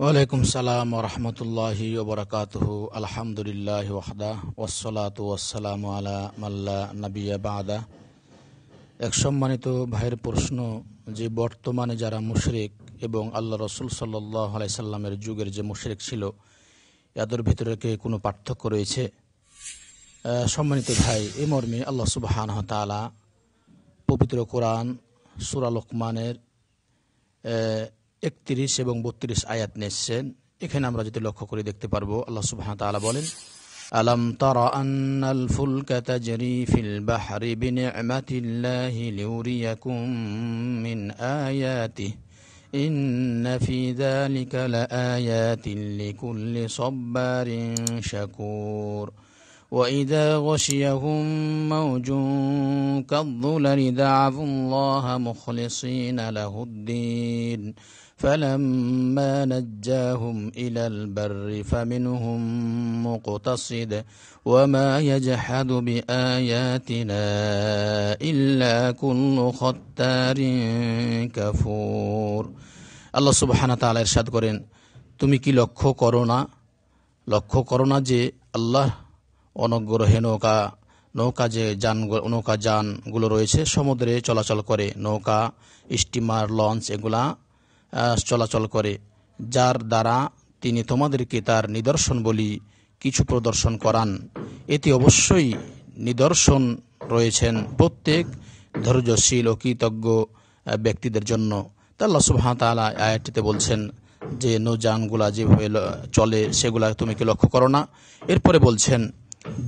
ওয়ালাইকুম সালাম রহমতুল্লাহি ওবরাকাত আলহামদুলিল্লাহ ওয়াহদা ওসলাত ওয়াসালাম আলা মাল্লা নাবিয়া বাদা এক সম্মানিত ভাইয়ের প্রশ্ন যে বর্তমানে যারা মুশরিক এবং আল্লাহ রসুল সাল্লাহ সাল্লামের যুগের যে মুশরিক ছিল এদের ভিতরে কি কোনো পার্থক্য রয়েছে সম্মানিত ভাই এ মর্মে আল্লাহ সুবাহান তালা পবিত্র কোরআন সুরালোকমানের একত্রিশ এবং বত্রিশ আয়াত নিয়েছেন এখানে আমরা যদি লক্ষ্য করে দেখতে পারবো আল্লাহ সুবহান তালা বলেন ألم تر أن الفلك تجري في البحر بنعمة الله ليريكم من آياته إن في ذلك لآيات لكل صبار شكور وإذا غشيهم موج كالظلل دعوا الله مخلصين له الدين فلما نجاهم إلى البر فمنهم مقتصد وما يجحد بآياتنا إلا كل ختار كفور আল্লাহ سبحانه وتعالى এরশাদ করেন তুমি কি লক্ষ্য করো না লক্ষ্য করো না যে আল্লাহ অনগ্রহে নৌকা নৌকা যে যান নৌকা যানগুলো রয়েছে সমুদ্রে চলাচল করে নৌকা স্টিমার লঞ্চ এগুলা চলাচল করে যার দ্বারা তিনি তোমাদেরকে তার নিদর্শন বলি কিছু প্রদর্শন করান এতে অবশ্যই নিদর্শন রয়েছেন প্রত্যেক ধৈর্যশীল ও কৃতজ্ঞ ব্যক্তিদের জন্য তাল্লা সুবাহতালা আয়াতটিতে বলছেন যে নৌযানগুলা যেভাবে চলে সেগুলা তুমি কি লক্ষ্য করো না এরপরে বলছেন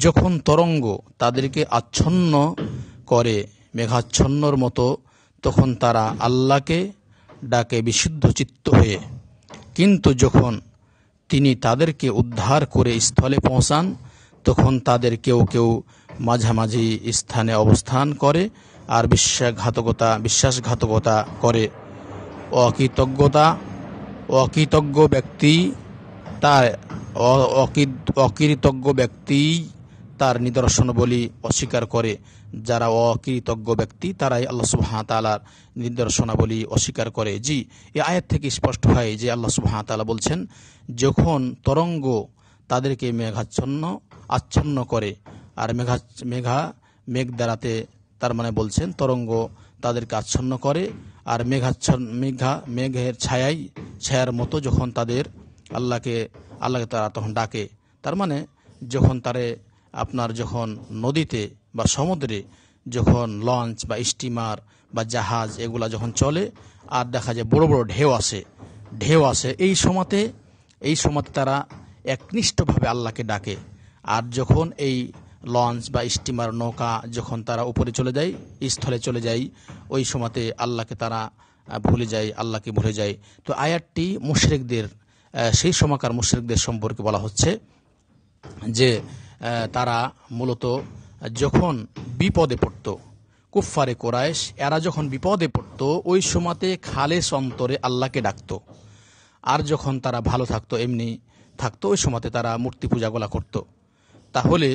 যখন তরঙ্গ তাদেরকে আচ্ছন্ন করে মেঘাচ্ছন্নর মতো তখন তারা আল্লাহকে ডাকে বিশুদ্ধ চিত্ত হয়ে কিন্তু যখন তিনি তাদেরকে উদ্ধার করে স্থলে পৌঁছান তখন তাদের কেউ কেউ মাঝামাঝি স্থানে অবস্থান করে আর বিশ্বাসঘাতকতা বিশ্বাসঘাতকতা করে অকৃতজ্ঞতা অকৃতজ্ঞ ব্যক্তি তার অকৃতজ্ঞ ব্যক্তি তার নিদর্শন বলি অস্বীকার করে যারা অকৃতজ্ঞ ব্যক্তি তারাই আল্লাহ সুবাহা তালার নিদর্শনাবলী অস্বীকার করে জি এ আয়ের থেকে স্পষ্ট হয় যে আল্লাহ সুবাহা বলছেন যখন তরঙ্গ তাদেরকে মেঘাচ্ছন্ন আচ্ছন্ন করে আর মেঘা মেঘা মেঘ দ্বারাতে তার মানে বলছেন তরঙ্গ তাদেরকে আচ্ছন্ন করে আর মেঘাচ্ছন্ন মেঘা মেঘের ছায়াই ছায়ার মতো যখন তাদের আল্লাহকে আল্লাহকে তারা তখন ডাকে তার মানে যখন তারে আপনার যখন নদীতে বা সমুদ্রে যখন লঞ্চ বা স্টিমার বা জাহাজ এগুলা যখন চলে আর দেখা যায় বড় বড় ঢেউ আসে ঢেউ আসে এই সময়তে এই সময়তে তারা একনিষ্ঠভাবে আল্লাহকে ডাকে আর যখন এই লঞ্চ বা স্টিমার নৌকা যখন তারা উপরে চলে যায় স্থলে চলে যায় ওই সময়তে আল্লাহকে তারা ভুলে যায় আল্লাহকে ভুলে যায় তো আয়ারটি মুশরেকদের সেই সময়কার মুশরেকদের সম্পর্কে বলা হচ্ছে যে তারা মূলত যখন বিপদে পড়ত কুফফারে কোরাইশ এরা যখন বিপদে পড়ত ওই সময়তে খালেস অন্তরে আল্লাহকে ডাকত আর যখন তারা ভালো থাকতো এমনি থাকতো ওই সময়তে তারা মূর্তি পূজা গোলা করত তাহলে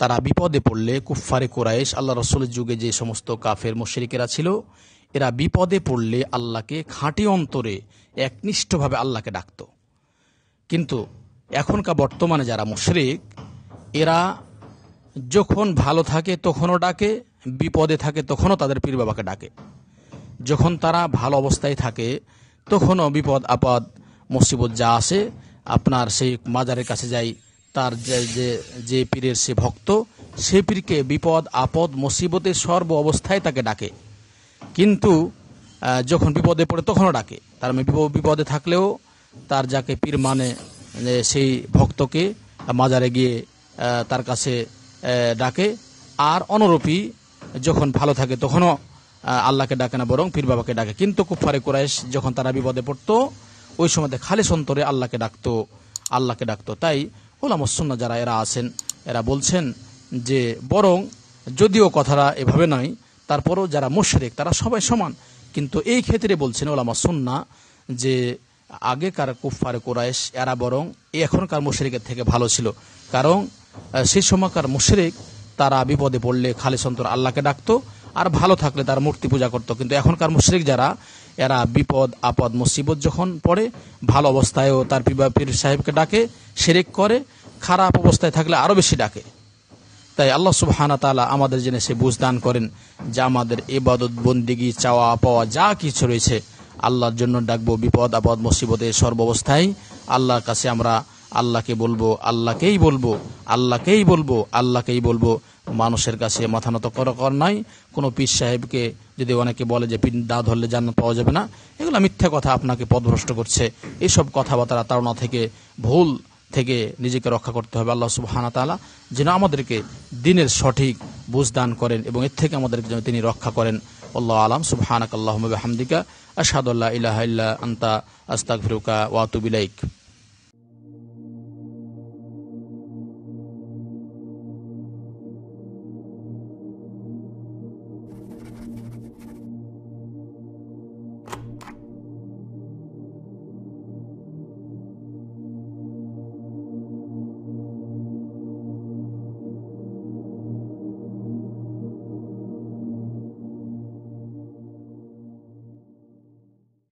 তারা বিপদে পড়লে কুফফারে কোরাইশ আল্লাহ রসুলের যুগে যে সমস্ত কাফের মোশরিকেরা ছিল এরা বিপদে পড়লে আল্লাহকে খাঁটি অন্তরে একনিষ্ঠভাবে আল্লাহকে ডাকত কিন্তু এখনকার বর্তমানে যারা মুশরিক এরা যখন ভালো থাকে তখনও ডাকে বিপদে থাকে তখনও তাদের পীর বাবাকে ডাকে যখন তারা ভালো অবস্থায় থাকে তখনও বিপদ আপদ মুসিবত যা আসে আপনার সেই মাজারের কাছে যাই তার যে যে পীরের সে ভক্ত সে পীরকে বিপদ আপদ মুসিবতে সর্ব অবস্থায় তাকে ডাকে কিন্তু যখন বিপদে পড়ে তখনও ডাকে তার মানে বিপদে থাকলেও তার যাকে পীর মানে সেই ভক্তকে মাজারে গিয়ে তার কাছে ডাকে আর অনুরূপী যখন ভালো থাকে তখনও আল্লাহকে ডাকে না বরং পীর বাবাকে ডাকে কিন্তু কুফারে কুরাইশ যখন তারা বিপদে পড়ত ওই সময় খালি সন্তরে আল্লাহকে ডাকতো আল্লাহকে ডাকতো তাই ওলামসন্না যারা এরা আছেন এরা বলছেন যে বরং যদিও কথাটা এভাবে নয় তারপরও যারা মুশরেক তারা সবাই সমান কিন্তু এই ক্ষেত্রে বলছেন ওলামসন্না যে আগেকার কুফারে কোরাইশ এরা বরং এখনকার মুশরিকের থেকে ভালো ছিল কারণ সেই সময়কার মুশরেক তারা বিপদে পড়লে খালি সন্তর আল্লাহকে ডাকতো আর ভালো থাকলে তার মূর্তি পূজা করত কিন্তু এখনকার মুশরিক যারা এরা বিপদ আপদ মুসিবত যখন পড়ে ভালো অবস্থায়ও তার পীর সাহেবকে ডাকে সেরেক করে খারাপ অবস্থায় থাকলে আরও বেশি ডাকে তাই আল্লাহ সুবাহানা তালা আমাদের জেনে সে বুঝ দান করেন যে আমাদের এবাদত বন্দিগি চাওয়া পাওয়া যা কিছু রয়েছে আল্লাহর জন্য ডাকবো বিপদ আপদ মুসিবতে অবস্থায় আল্লাহর কাছে আমরা আল্লাহকে বলবো আল্লাহকেই বলবো আল্লাহকেই বলবো আল্লাহকেই বলবো মানুষের কাছে মাথা নত কর নাই কোনো পীর সাহেবকে যদি অনেকে বলে যে পিন দা ধরলে জান্নাত পাওয়া যাবে না এগুলো মিথ্যা কথা আপনাকে পদভ্রষ্ট করছে এইসব কথাবার্তা তাড়না থেকে ভুল থেকে নিজেকে রক্ষা করতে হবে আল্লাহ সুবাহানা তালা যেন আমাদেরকে দিনের সঠিক বুঝদান দান করেন এবং এর থেকে আমাদেরকে যেন তিনি রক্ষা করেন আল্লাহ আলাম সুবহানাক আল্লাহ হামদিকা আসাদুল্লাহ ইলাহ ইল্লা আন্তা আস্তাক ফিরুকা ওয়াতুবিলাইক